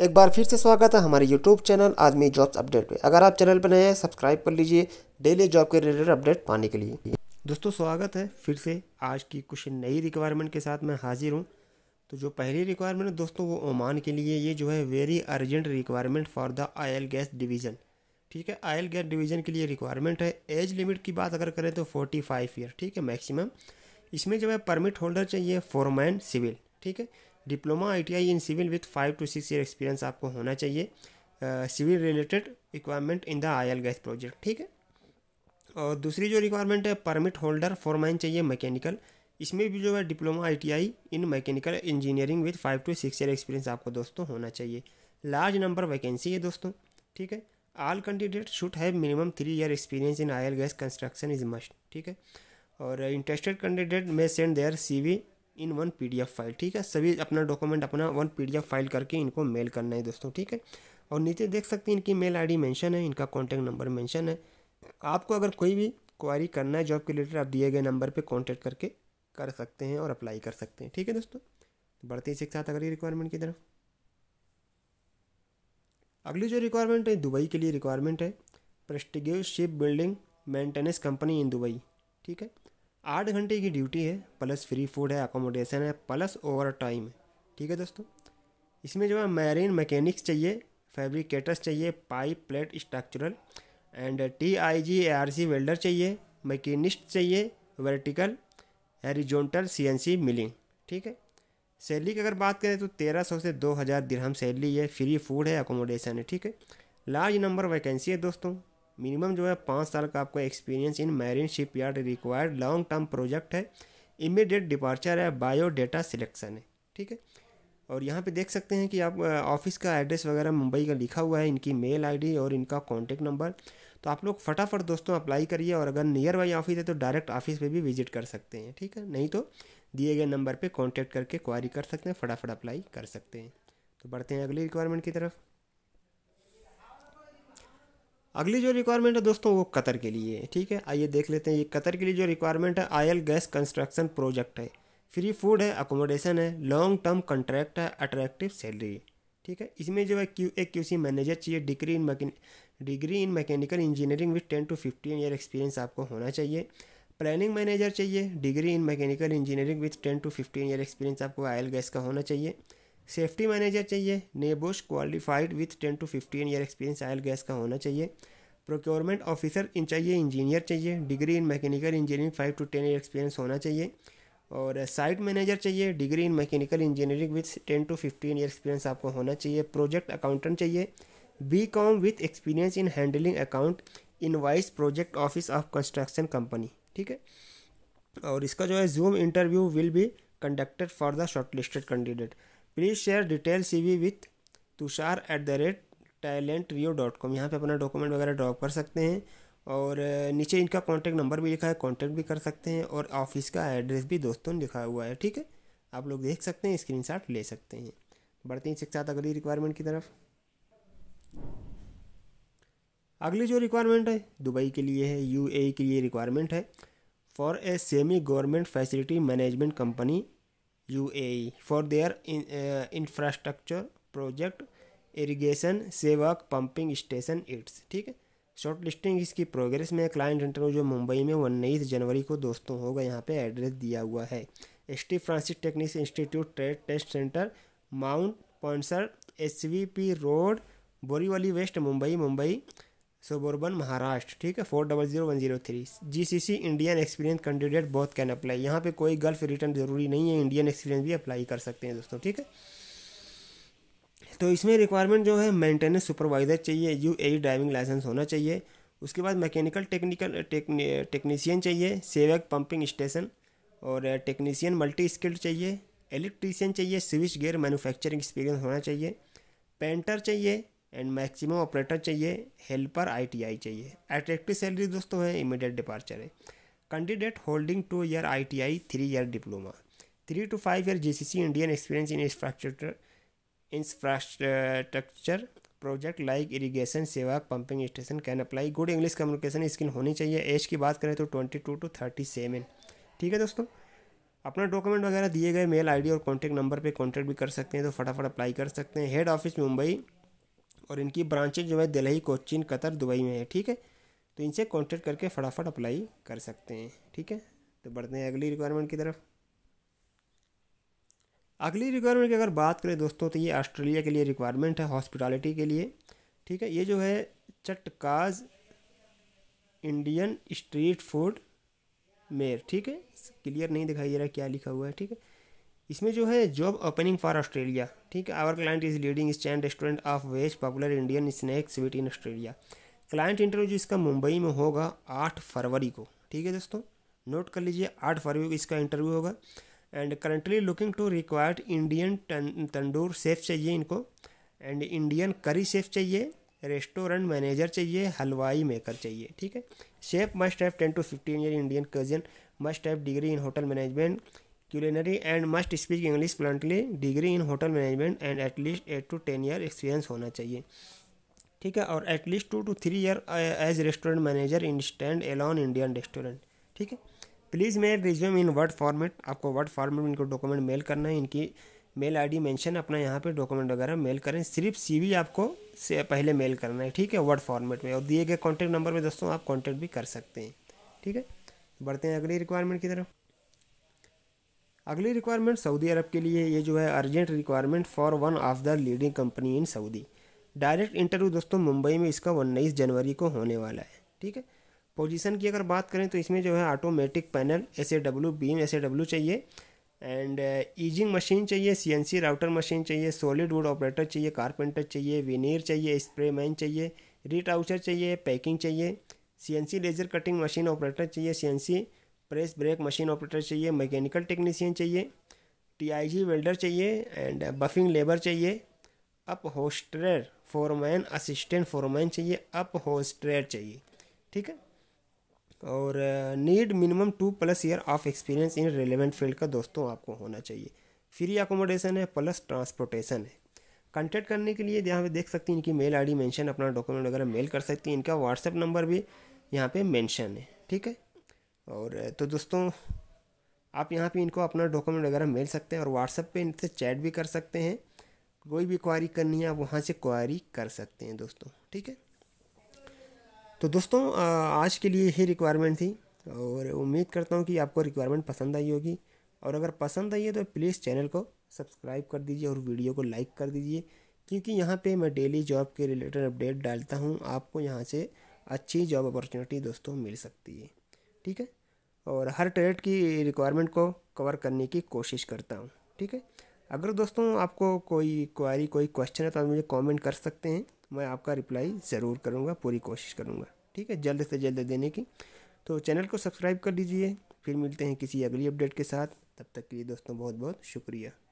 एक बार फिर से स्वागत है हमारे यूट्यूब चैनल आदमी जॉब्स अपडेट पे अगर आप चैनल पर नए हैं सब्सक्राइब कर लीजिए डेली जॉब के रिलेटेड अपडेट पाने के लिए दोस्तों स्वागत है फिर से आज की कुछ नई रिक्वायरमेंट के साथ मैं हाजिर हूँ तो जो पहली रिक्वायरमेंट है दोस्तों वो ओमान के लिए ये जो है very urgent requirement for the oil gas division ठीक है आयल गैस डिवीज़न के लिए रिक्वायरमेंट है एज लिमिट की बात अगर करें तो फोर्टी फाइव ईयर ठीक है मैक्सिमम इसमें जो है परमिट होल्डर चाहिए फॉरमैन सिविल ठीक है diploma I in civil with five to six year experience आपको होना चाहिए civil related requirement in the oil gas project ठीक है और दूसरी जो रिक्वायरमेंट है परमिट होल्डर फॉर माइन चाहिए मैकेनिकल इसमें भी जो है diploma I in mechanical engineering with five to six year experience आपको दोस्तों होना चाहिए लार्ज नंबर वैकेंसी है दोस्तों ठीक है all candidate should have minimum three year experience in oil gas construction is must ठीक है और interested candidate may send their C V in one PDF file ठीक है सभी अपना डॉक्यूमेंट अपना वन पीडीएफ फाइल करके इनको मेल करना है दोस्तों ठीक है और नीचे देख सकते हैं इनकी मेल आईडी मेंशन है इनका कॉन्टैक्ट नंबर मेंशन है आपको अगर कोई भी क्वारी करना है जॉब के रिलेटेड आप दिए गए नंबर पर कॉन्टैक्ट करके कर सकते हैं और अप्लाई कर सकते हैं ठीक है दोस्तों तो बढ़ते इसी के साथ अगली रिक्वायरमेंट की तरफ अगली जो रिक्वायरमेंट है दुबई के लिए रिक्वायरमेंट है prestigious ship building maintenance company in Dubai ठीक है आठ घंटे की ड्यूटी है प्लस फ्री फूड है अकोमोडेशन है प्लस ओवर टाइम है ठीक है दोस्तों इसमें जो है मैरीन मैकेनिक्स चाहिए फैब्रिकेटर्स चाहिए pipe plate structural and T I G A R C welder चाहिए मैकेनिस्ट चाहिए vertical horizontal C N C milling ठीक है सैलरी की अगर बात करें तो तेरह सौ से दो हज़ार दिरहम सैलरी है फ्री फूड है अकोमोडेशन है ठीक है लार्ज नंबर वैकेंसी है दोस्तों मिनिमम जो है पाँच साल का आपका experience in marine ship yard required long term project है इमीडिएट डिपार्चर है बायो डेटा सिलेक्शन है ठीक है और यहाँ पे देख सकते हैं कि आप ऑफिस का एड्रेस वगैरह मुंबई का लिखा हुआ है इनकी मेल आईडी और इनका कॉन्टैक्ट नंबर तो आप लोग फटाफट दोस्तों अप्लाई करिए और अगर नियर बाई ऑफिस है तो डायरेक्ट ऑफिस पे भी विजिट कर सकते हैं ठीक है नहीं तो दिए गए नंबर पे कांटेक्ट करके क्वारी कर सकते हैं फटाफट अप्लाई कर सकते हैं तो बढ़ते हैं अगली रिक्वायरमेंट की तरफ अगली जो रिक्वायरमेंट है दोस्तों वो कतर के लिए है ठीक है आइए देख लेते हैं ये कतर के लिए जो रिक्वायरमेंट है आयल गैस कंस्ट्रक्शन प्रोजेक्ट है फ्री फूड है अकोमोडेशन है लॉन्ग टर्म कॉन्ट्रैक्ट है अट्रैक्टिव सैलरी ठीक है इसमें जो है Q A Q C manager चाहिए डिग्री इन मैकेन degree in mechanical engineering with ten to fifteen year experience आपको होना चाहिए प्लानिंग मैनेजर चाहिए degree in mechanical engineering with ten to fifteen year experience आपको आयल गैस का होना चाहिए सेफ्टी मैनेजर चाहिए नेबोश qualified with ten to fifteen year experience oil gas का होना चाहिए प्रोक्योरमेंट ऑफिसर इन चाहिए इंजीनियर चाहिए degree in mechanical engineering five to ten year experience होना चाहिए और साइट मैनेजर चाहिए degree in mechanical engineering with ten to fifteen year experience आपको होना चाहिए प्रोजेक्ट अकाउंटेंट चाहिए B com with experience in handling account invoice project office of construction company ठीक है और इसका जो है zoom interview will be conducted for the short listed candidate please share detail C V with Tushar at the rate talent rio dot com यहाँ पर अपना document वगैरह ड्रॉप कर सकते हैं और नीचे इनका कॉन्टैक्ट नंबर भी लिखा है कॉन्टैक्ट भी कर सकते हैं और ऑफिस का एड्रेस भी दोस्तों ने लिखा हुआ है ठीक है आप लोग देख सकते हैं शॉट ले सकते हैं बढ़ते हैं इसके साथ अगली रिक्वायरमेंट की तरफ अगली जो रिक्वायरमेंट है दुबई के लिए है यूएई के लिए रिक्वायरमेंट है for a semi government facility management company UAE for their in, uh, infrastructure project irrigation sewage pumping station it's ठीक है शॉर्ट लिस्टिंग इसकी प्रोग्रेस में क्लाइंट इंटरव्यू जो मुंबई में उन्नीस जनवरी को दोस्तों होगा यहाँ पे एड्रेस दिया हुआ है S T Francis technic institute trade test centre mount Poinsur S V P road Borivali west Mumbai Mumbai suburban Maharashtra ठीक है four double zero one zero three G C C Indian experience candidate बहुत कैन अप्लाई यहाँ पे कोई गल्फ रिटर्न ज़रूरी नहीं है Indian experience भी अप्लाई कर सकते हैं दोस्तों ठीक है तो इसमें रिक्वायरमेंट जो है मेंटेनेंस सुपरवाइज़र चाहिए यू ए ड्राइविंग लाइसेंस होना चाहिए उसके बाद मैकेनिकल टेक्निकल टेक्नीसियन चाहिए सेवक पंपिंग स्टेशन और टेक्नीसियन मल्टी स्किल्ड चाहिए इलेक्ट्रीशियन चाहिए स्विच गेयर मैन्युफैक्चरिंग एक्सपीरियंस होना चाहिए पेंटर चाहिए एंड मैक्सिमम ऑपरेटर चाहिए हेल्पर आईटीआई चाहिए अट्रैक्टिव सैलरी दोस्तों है इमीडिएट डिपार्चर है candidate holding two year ITI three year diploma three to five year GCC Indian experience in infrastructure infrastructure project like irrigation sewage pumping station can apply good English communication skill होनी चाहिए age की बात करें तो twenty two to thirty seven ठीक है दोस्तों अपना डॉक्यूमेंट वगैरह दिए गए मेल आईडी और कॉन्टैक्ट नंबर पे कॉन्टैक्ट भी कर सकते हैं तो फटाफट अप्लाई कर सकते हैं हेड ऑफिस मुंबई और इनकी ब्रांचेज जो है दिल्ली कोचिन कतर दुबई में है ठीक है तो इनसे कॉन्टेक्ट करके फटाफट अप्लाई कर सकते हैं ठीक है तो बढ़ते हैं अगली रिक्वायरमेंट की तरफ अगली रिक्वायरमेंट की अगर बात करें दोस्तों तो ये ऑस्ट्रेलिया के लिए रिक्वायरमेंट है हॉस्पिटलिटी के लिए ठीक है ये जो है चटकाज इंडियन स्ट्रीट फूड मेयर ठीक है क्लियर नहीं दिखाई दे रहा क्या लिखा हुआ है ठीक है इसमें जो है जॉब ओपनिंग फॉर ऑस्ट्रेलिया ठीक है our client is leading stand restaurant of veg popular Indian snack sweet in Australia client interview इसका मुंबई में होगा आठ फरवरी को ठीक है दोस्तों नोट कर लीजिए आठ फरवरी को इसका इंटरव्यू होगा and currently looking to required Indian tandoor chef चाहिए इनको एंड इंडियन करी सेफ चाहिए रेस्टोरेंट मैनेजर चाहिए हलवाई मेकर चाहिए ठीक है chef must have ten to fifteen year Indian cuisine must have degree in hotel management culinary and must speak English fluently degree in hotel management and at least eight to ten year experience होना चाहिए ठीक है और at least two to three year as restaurant manager in stand alone Indian restaurant ठीक है please मेरे resume in word format आपको word format में इनको डॉक्यूमेंट मेल करना है इनकी मेल आईडी मेंशन अपना यहाँ पे डॉक्यूमेंट वगैरह मेल करें सिर्फ सीवी आपको से पहले मेल करना है ठीक है वर्ड फॉर्मेट में और दिए गए कॉन्टैक्ट नंबर में दोस्तों आप कॉन्टैक्ट भी कर सकते हैं ठीक है बढ़ते हैं अगली रिक्वायरमेंट की तरफ अगली रिक्वायरमेंट सऊदी अरब के लिए ये जो है urgent requirement for one of the leading company in Saudi direct interview दोस्तों मुंबई में इसका उन्नीस जनवरी को होने वाला है ठीक है पोजीशन की अगर बात करें तो इसमें जो है automatic panel S A W beam S A W चाहिए एंड ईजिंग मशीन चाहिए सी राउटर मशीन चाहिए सॉलिड वुड ऑपरेटर चाहिए कारपेंटर चाहिए विनीर चाहिए स्प्रे मैन चाहिए रीट आउचर चाहिए पैकिंग चाहिए C laser cutting machine operator चाहिए C press brake machine operator चाहिए मैकेनिकल टेक्नीसियन चाहिए टीआईजी वेल्डर चाहिए एंड बफिंग लेबर चाहिए upholster foreman assistant foreman चाहिए अप होस्टर चाहिए ठीक है और need minimum two plus year of experience in relevant field का दोस्तों आपको होना चाहिए फ्री अकोमोडेशन है प्लस ट्रांसपोर्टेशन है कॉन्टेक्ट करने के लिए यहाँ पे देख सकती हैं इनकी मेल आईडी मेंशन अपना डॉक्यूमेंट वगैरह मेल कर सकती हैं इनका व्हाट्सएप नंबर भी यहाँ पे मेंशन है ठीक है और तो दोस्तों आप यहाँ पे इनको अपना डॉक्यूमेंट वगैरह मिल सकते हैं और व्हाट्सएप पे इनसे चैट भी कर सकते हैं कोई भी क्वारी करनी है आप वहाँ से क्वारी कर सकते हैं दोस्तों ठीक है तो दोस्तों आज के लिए यही रिक्वायरमेंट थी और उम्मीद करता हूँ कि आपको रिक्वायरमेंट पसंद आई होगी और अगर पसंद आई है तो प्लीज़ चैनल को सब्सक्राइब कर दीजिए और वीडियो को लाइक कर दीजिए क्योंकि यहाँ पे मैं डेली जॉब के रिलेटेड अपडेट डालता हूँ आपको यहाँ से अच्छी जॉब अपॉर्चुनिटी दोस्तों मिल सकती है ठीक है और हर ट्रेड की रिक्वायरमेंट को कवर करने की कोशिश करता हूँ ठीक है अगर दोस्तों आपको कोई क्वारी कोई क्वेश्चन है तो आप मुझे कमेंट कर सकते हैं मैं आपका रिप्लाई ज़रूर करूँगा पूरी कोशिश करूँगा ठीक है जल्द से जल्द देने की तो चैनल को सब्सक्राइब कर लीजिए फिर मिलते हैं किसी अगली अपडेट के साथ तब तक के लिए दोस्तों बहुत बहुत शुक्रिया